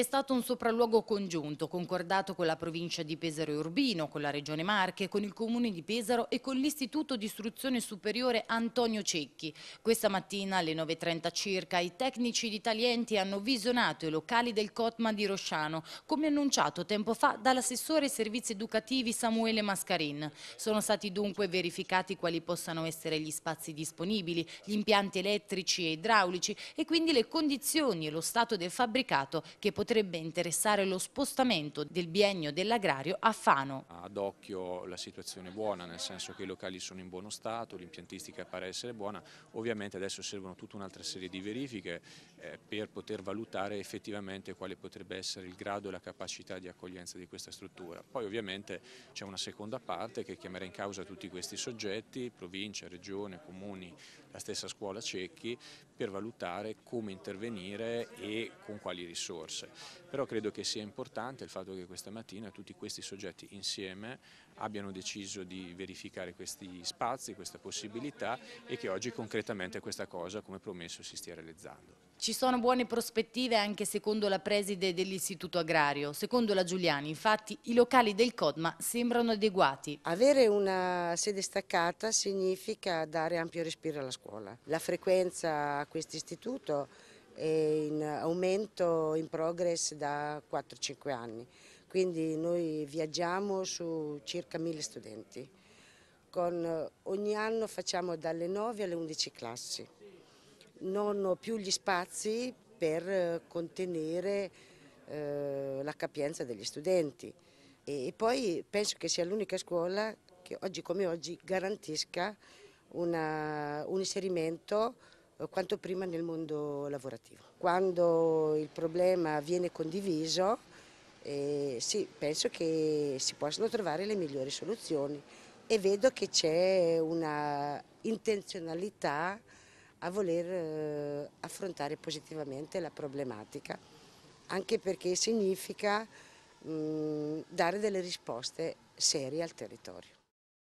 È stato un sopralluogo congiunto, concordato con la provincia di Pesaro e Urbino, con la regione Marche, con il comune di Pesaro e con l'istituto di istruzione superiore Antonio Cecchi. Questa mattina alle 9.30 circa i tecnici di Talienti hanno visionato i locali del Cotma di Rosciano, come annunciato tempo fa dall'assessore ai servizi educativi Samuele Mascarin. Sono stati dunque verificati quali possano essere gli spazi disponibili, gli impianti elettrici e idraulici e quindi le condizioni e lo stato del fabbricato che potranno potrebbe interessare lo spostamento del biennio dell'agrario a Fano. Ad occhio la situazione è buona, nel senso che i locali sono in buono stato, l'impiantistica pare essere buona, ovviamente adesso servono tutta un'altra serie di verifiche eh, per poter valutare effettivamente quale potrebbe essere il grado e la capacità di accoglienza di questa struttura. Poi ovviamente c'è una seconda parte che chiamerà in causa tutti questi soggetti, provincia, regione, comuni, la stessa scuola Cecchi, per valutare come intervenire e con quali risorse però credo che sia importante il fatto che questa mattina tutti questi soggetti insieme abbiano deciso di verificare questi spazi, questa possibilità e che oggi concretamente questa cosa come promesso si stia realizzando. Ci sono buone prospettive anche secondo la preside dell'Istituto Agrario. Secondo la Giuliani, infatti, i locali del CODMA sembrano adeguati. Avere una sede staccata significa dare ampio respiro alla scuola. La frequenza a questo istituto è in aumento, in progress da 4-5 anni. Quindi noi viaggiamo su circa 1000 studenti. Con, eh, ogni anno facciamo dalle 9 alle 11 classi. Non ho più gli spazi per eh, contenere eh, la capienza degli studenti. E, e poi penso che sia l'unica scuola che oggi come oggi garantisca una, un inserimento eh, quanto prima nel mondo lavorativo. Quando il problema viene condiviso, eh, sì, penso che si possano trovare le migliori soluzioni e vedo che c'è una intenzionalità a voler eh, affrontare positivamente la problematica, anche perché significa mh, mm, dare delle risposte serie al territorio.